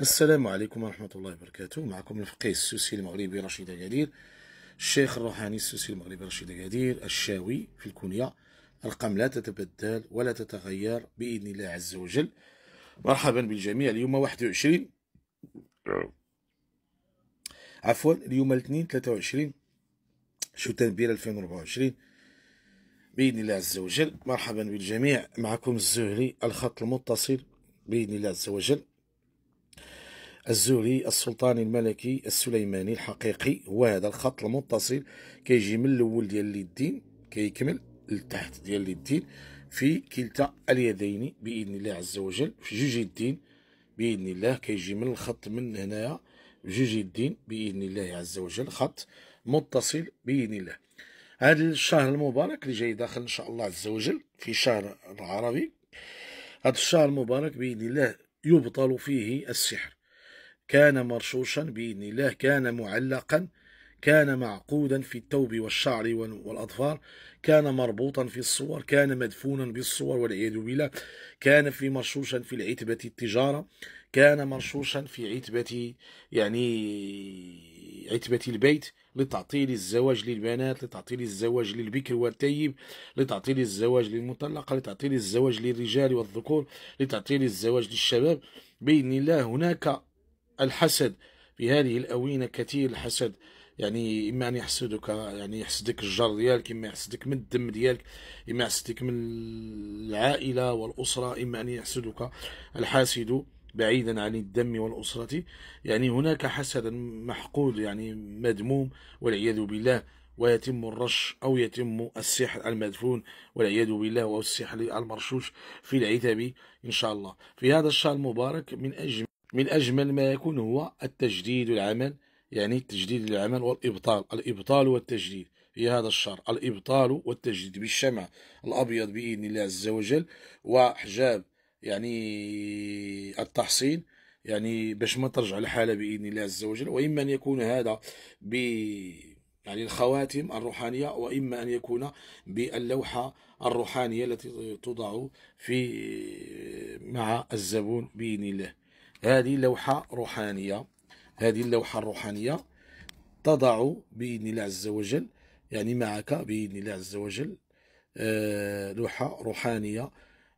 السلام عليكم ورحمة الله وبركاته معكم الفقيه السوسي المغربي رشيد قدير الشيخ الروحاني السوسي المغربي رشيد قدير الشاوي في الكونية أرقام لا تتبدل ولا تتغير بإذن الله عز وجل مرحبا بالجميع اليوم 21 عفوا اليوم الاثنين 23 شتنبير 2024 بإذن الله عز وجل مرحبا بالجميع معكم الزهري الخط المتصل بإذن الله عز وجل الزهري السلطاني الملكي السليماني الحقيقي هو هذا الخط المتصل كيجي من الاول ديال اليدين كيكمل لتحت ديال اليدين في كلتا اليدين باذن الله عز وجل في جوج يدين باذن الله كيجي من الخط من هنايا جوج يدين باذن الله عز وجل خط متصل باذن الله هذا الشهر المبارك اللي جاي داخل ان شاء الله عز وجل في شهر العربي هذا الشهر المبارك باذن الله يبطل فيه السحر كان مرشوشا بإذن الله كان معلقا كان معقودا في التوب والشعر والأظفار كان مربوطا في الصور كان مدفونا بالصور والعياذ بالله كان في مرشوشا في العتبة التجارة كان مرشوشا في عتبة يعني عتبة البيت لتعطيل الزواج للبنات لتعطيل الزواج للبكر والتيب لتعطيل الزواج للمطلقة لتعطيل الزواج للرجال والذكور لتعطيل الزواج للشباب بإذن الله هناك الحسد في هذه الاونه كثير الحسد يعني اما ان يحسدك يعني يحسدك الجار ديالك اما يحسدك من الدم ديالك اما يحسدك من العائله والاسره اما ان يحسدك الحاسد بعيدا عن الدم والاسره يعني هناك حسد محقود يعني مدموم والعياذ بالله ويتم الرش او يتم السحر المدفون والعياذ بالله او السحر المرشوش في العتاب ان شاء الله في هذا الشهر المبارك من اجل من أجمل ما يكون هو التجديد العمل يعني تجديد العمل والإبطال الإبطال والتجديد في هذا الشهر الإبطال والتجديد بالشمع الأبيض بإذن الله عز وجل وحجاب يعني التحصين يعني باش ما ترجع الحالة بإذن الله عز وجل وإما أن يكون هذا ب يعني الخواتم الروحانية وإما أن يكون باللوحة الروحانية التي توضع في مع الزبون بإذن الله هذه اللوحة روحانية هذه اللوحة الروحانية تضع بإذن الله عز وجل يعني معك بإذن الله عز وجل آه، لوحة روحانية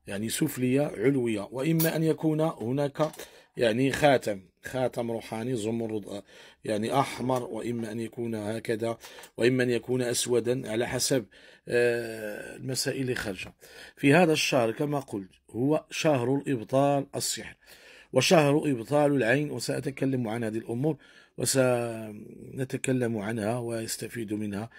يعني سفلية علوية وإما أن يكون هناك يعني خاتم خاتم روحاني زمرد يعني أحمر وإما أن يكون هكذا وإما أن يكون أسودا على حسب آه، المسائل اللي خارجة في هذا الشهر كما قلت هو شهر الإبطال السحر وشهر إبطال العين وسأتكلم عن هذه الأمور وسنتكلم عنها ويستفيد منها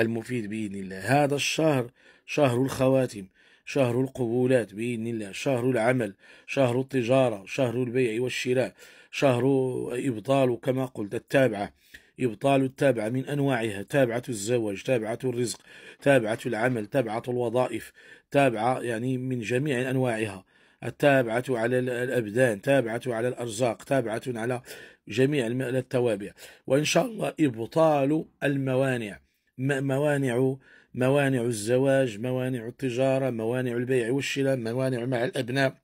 المفيد بإذن الله هذا الشهر شهر الخواتم شهر القبولات بإذن الله شهر العمل شهر التجارة شهر البيع والشراء شهر إبطال كما قلت التابعة إبطال التابعة من أنواعها تابعة الزواج تابعة الرزق تابعة العمل تابعة الوظائف تابعة يعني من جميع أنواعها التابعة على الأبدان تابعة على الأرزاق تابعة على جميع التوابع وإن شاء الله إبطال الموانع موانع موانع الزواج موانع التجارة موانع البيع والشراء موانع مع الأبناء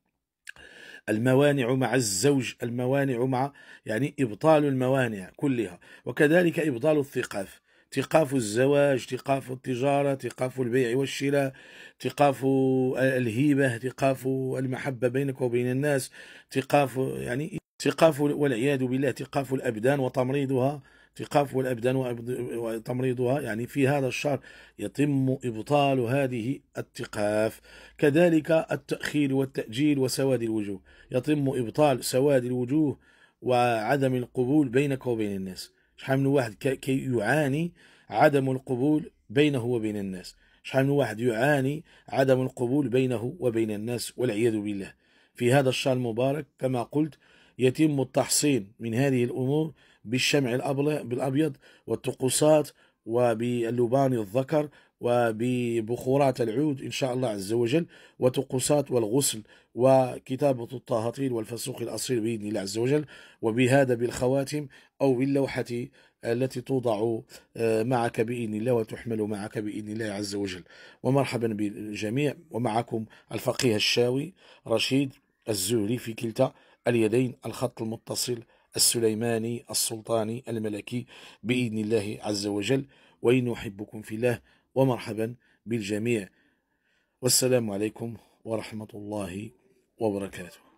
الموانع مع الزوج الموانع مع يعني إبطال الموانع كلها وكذلك إبطال الثقاف تقاف الزواج تقاف التجارة تقاف البيع والشراء تقاف الهيبة تقاف المحبة بينك وبين الناس تقاف يعني تقاف والعياذ بالله تقاف الأبدان وتمريضها تقاف الأبدان وتمريضها يعني في هذا الشهر يتم إبطال هذه التقاف كذلك التأخير والتأجيل وسواد الوجوه يتم إبطال سواد الوجوه وعدم القبول بينك وبين الناس شحال من واحد كي يعاني عدم القبول بينه وبين الناس شحال من واحد يعاني عدم القبول بينه وبين الناس والعياذ بالله في هذا الشهر المبارك كما قلت يتم التحصين من هذه الأمور بالشمع الأبيض والطقوسات وباللبان الذكر وببخورات العود إن شاء الله عز وجل وطقوسات والغسل وكتابة الطاهطين والفسوق الأصيل بإذن الله عز وجل وبهذا بالخواتم أو باللوحة التي توضع آه، معك بإذن الله وتحمل معك بإذن الله عز وجل ومرحبا بالجميع ومعكم الفقيه الشاوي رشيد الزهري في كلتا اليدين الخط المتصل السليماني السلطاني الملكي بإذن الله عز وجل وإن أحبكم في الله ومرحبا بالجميع والسلام عليكم ورحمة الله وبركاته